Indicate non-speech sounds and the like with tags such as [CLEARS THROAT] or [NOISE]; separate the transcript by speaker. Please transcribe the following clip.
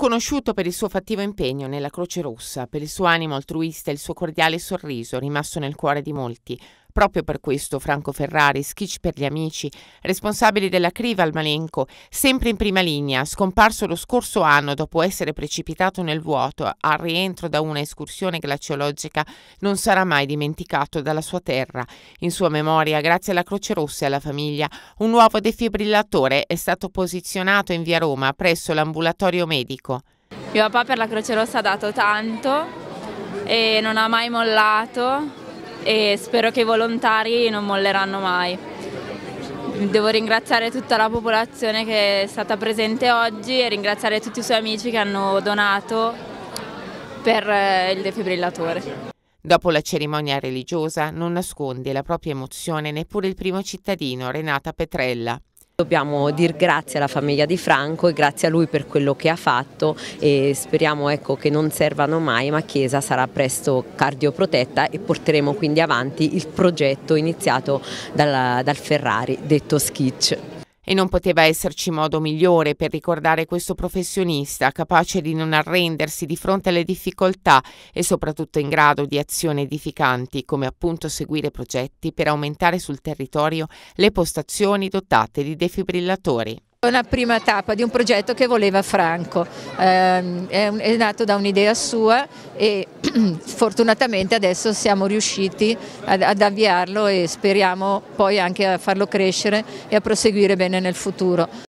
Speaker 1: Conosciuto per il suo fattivo impegno nella Croce Rossa, per il suo animo altruista e il suo cordiale sorriso rimasto nel cuore di molti, Proprio per questo Franco Ferrari, schicch per gli amici, responsabile della criva al Malenco, sempre in prima linea, scomparso lo scorso anno dopo essere precipitato nel vuoto al rientro da una escursione glaciologica, non sarà mai dimenticato dalla sua terra. In sua memoria, grazie alla Croce Rossa e alla famiglia, un nuovo defibrillatore è stato posizionato in via Roma presso l'ambulatorio medico.
Speaker 2: Mio papà per la Croce Rossa ha dato tanto e non ha mai mollato e spero che i volontari non molleranno mai. Devo ringraziare tutta la popolazione che è stata presente oggi e ringraziare tutti i suoi amici che hanno donato per eh, il defibrillatore.
Speaker 1: Dopo la cerimonia religiosa non nasconde la propria emozione neppure il primo cittadino, Renata
Speaker 3: Petrella. Dobbiamo dire grazie alla famiglia di Franco e grazie a lui per quello che ha fatto e speriamo ecco, che non servano mai ma Chiesa sarà presto cardioprotetta e porteremo quindi avanti il progetto iniziato dal, dal Ferrari, detto Schicc.
Speaker 1: E non poteva esserci modo migliore per ricordare questo professionista, capace di non arrendersi di fronte alle difficoltà e soprattutto in grado di azioni edificanti, come appunto seguire progetti per aumentare sul territorio le postazioni dotate di defibrillatori.
Speaker 4: Una prima tappa di un progetto che voleva Franco, ehm, è nato da un'idea sua e [CLEARS THROAT] fortunatamente adesso siamo riusciti ad avviarlo e speriamo poi anche a farlo crescere e a proseguire bene nel futuro.